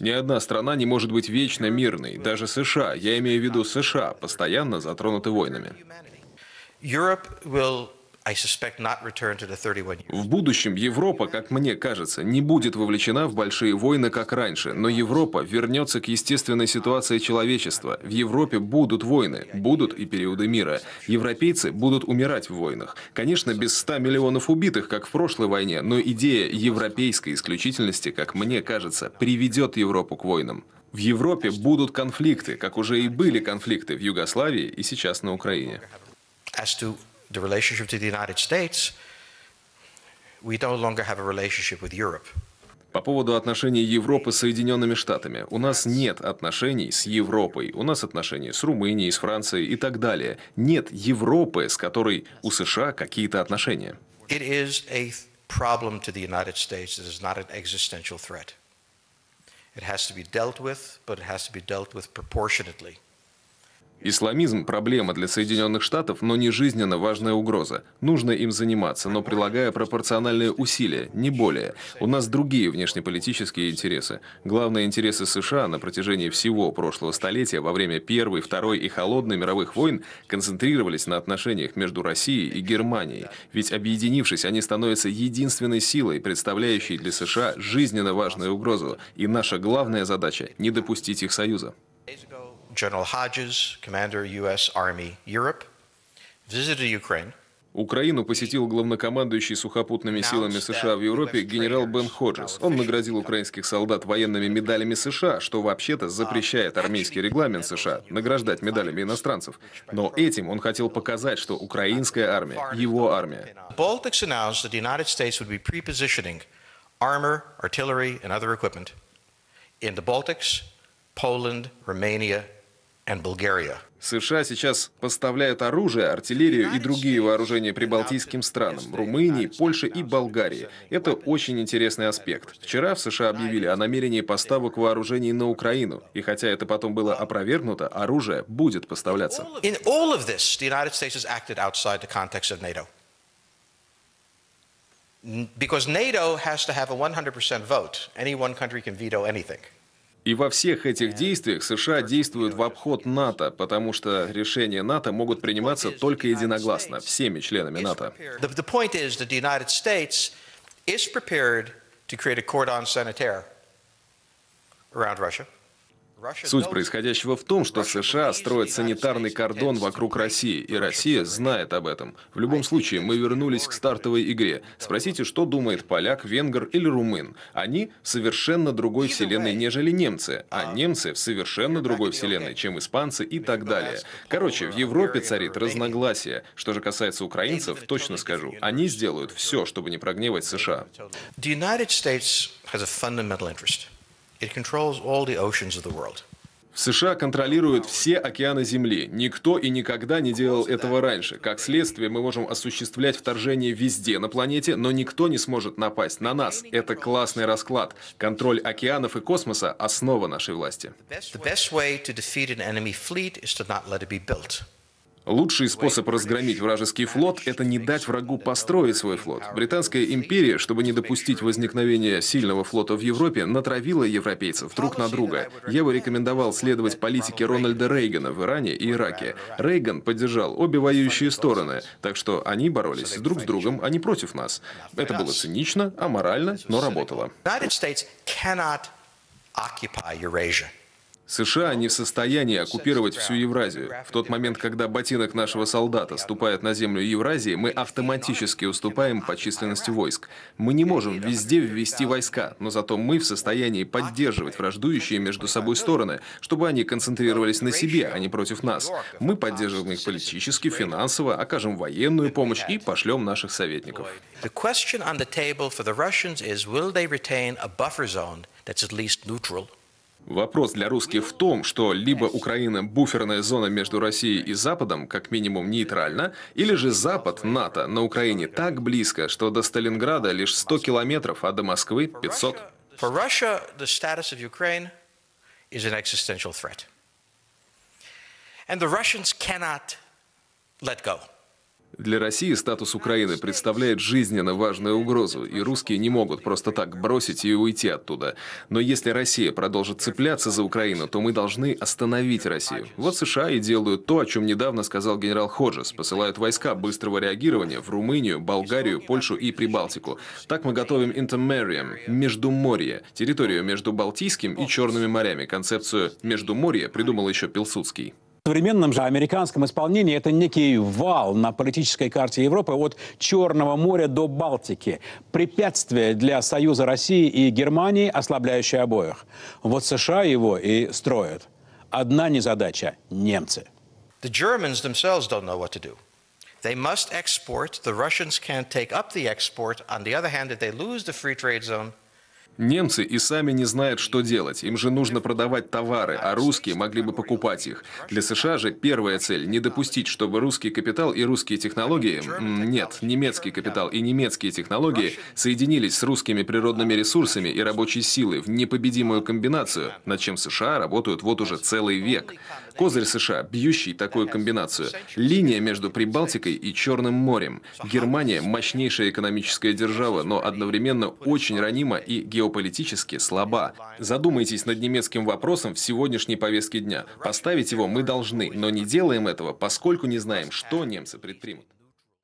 Ни одна страна не может быть вечно мирной, даже США, я имею в виду США, постоянно затронуты войнами. В будущем Европа, как мне кажется, не будет вовлечена в большие войны, как раньше, но Европа вернется к естественной ситуации человечества. В Европе будут войны, будут и периоды мира. Европейцы будут умирать в войнах. Конечно, без 100 миллионов убитых, как в прошлой войне, но идея европейской исключительности, как мне кажется, приведет Европу к войнам. В Европе будут конфликты, как уже и были конфликты в Югославии и сейчас на Украине. as to the relationship to the United States, we no longer have a relationship with Europe. По поводу отношений Европы с Соединенными Штатами. У нас нет отношений с Европой. У нас отношения с Румынией, с Францией и так далее. Нет Европы, с которой у США какие-то отношения. It is a problem to the United States. It is not an existential threat. It has to be dealt with, but it has to be dealt with proportionately. Исламизм – проблема для Соединенных Штатов, но не жизненно важная угроза. Нужно им заниматься, но прилагая пропорциональные усилия, не более. У нас другие внешнеполитические интересы. Главные интересы США на протяжении всего прошлого столетия во время Первой, Второй и Холодной мировых войн концентрировались на отношениях между Россией и Германией. Ведь объединившись, они становятся единственной силой, представляющей для США жизненно важную угрозу. И наша главная задача – не допустить их союза. General Hodges, commander U.S. Army Europe, visited Ukraine. Украину посетил главнокомандующий сухопутными силами США в Европе генерал Бен Ходжес. Он наградил украинских солдат военными медалями США, что вообще-то запрещает армейский регламент США награждать медалями иностранцев. Но этим он хотел показать, что украинская армия – его армия. Armor, artillery, and other equipment in the Baltics, Poland, Romania, США сейчас поставляют оружие, артиллерию и другие вооружения прибалтийским странам, Румынии, Польше и Болгарии. Это очень интересный аспект. Вчера в США объявили о намерении поставок вооружений на Украину. И хотя это потом было опровергнуто, оружие будет поставляться. Because NATO has to have a 100% vote. Any one country can veto anything. И во всех этих действиях США действуют в обход НАТО, потому что решения НАТО могут приниматься только единогласно всеми членами НАТО. around Russia. Суть происходящего в том, что США строят санитарный кордон вокруг России, и Россия знает об этом. В любом случае, мы вернулись к стартовой игре. Спросите, что думает поляк, венгер или румын. Они в совершенно другой вселенной, нежели немцы, а немцы в совершенно другой вселенной, чем испанцы и так далее. Короче, в Европе царит разногласие. Что же касается украинцев, точно скажу, они сделают все, чтобы не прогневать США. The United States has a fundamental interest. It США контролируют все океаны Земли. Никто и никогда не делал этого раньше. Как следствие, мы можем осуществлять вторжение везде на планете, но никто не сможет напасть на нас. Это классный расклад. Контроль океанов и космоса – основа нашей власти. The best way to defeat an enemy fleet is to not let it be built. Лучший способ разгромить вражеский флот – это не дать врагу построить свой флот. Британская империя, чтобы не допустить возникновения сильного флота в Европе, натравила европейцев друг на друга. Я бы рекомендовал следовать политике ну, Рональда Рейгана в Иране и Ираке. Рейган поддержал обе воюющие стороны, так что они боролись друг с другом, а не против нас. Это было цинично, аморально, но работало. США не в состоянии оккупировать всю Евразию. В тот момент, когда ботинок нашего солдата ступает на землю Евразии, мы автоматически уступаем по численности войск. Мы не можем везде ввести войска, но зато мы в состоянии поддерживать враждующие между собой стороны, чтобы они концентрировались на себе, а не против нас. Мы поддерживаем их политически, финансово, окажем военную помощь и пошлем наших советников. That's at least neutral Вопрос для русских в том, что либо Украина буферная зона между Россией и Западом, как минимум нейтральна, или же Запад, НАТО, на Украине так близко, что до Сталинграда лишь 100 километров, а до Москвы 500. For Russia, the status of Ukraine is an existential threat. And the Russians cannot let go. Для России статус Украины представляет жизненно важную угрозу, и русские не могут просто так бросить и уйти оттуда. Но если Россия продолжит цепляться за Украину, то мы должны остановить Россию. Вот США и делают то, о чем недавно сказал генерал Ходжес. Посылают войска быстрого реагирования в Румынию, Болгарию, Польшу и Прибалтику. Так мы готовим интермерием, Междуморье, территорию между Балтийским и Черными морями. Концепцию Междуморья придумал еще Пилсудский. В современном же американском исполнении это некий вал на политической карте Европы от Черного моря до Балтики. Препятствие для союза России и Германии, ослабляющее обоих. Вот США его и строят. Одна незадача – немцы. The Germans themselves don't know what to do. They must export. The Russians can't take up the export. On the other hand, if they lose the free trade zone, Немцы и сами не знают, что делать. Им же нужно продавать товары, а русские могли бы покупать их. Для США же первая цель – не допустить, чтобы русский капитал и русские технологии, нет, немецкий капитал и немецкие технологии соединились с русскими природными ресурсами и рабочей силой в непобедимую комбинацию, над чем США работают вот уже целый век. Козырь США, бьющий такую комбинацию. Линия между Прибалтикой и Черным морем. Германия – мощнейшая экономическая держава, но одновременно очень ранима и геополитически геополитически слаба. Задумайтесь над немецким вопросом в сегодняшней повестке дня. Поставить его мы должны, но не делаем этого, поскольку не знаем, что немцы предпримут.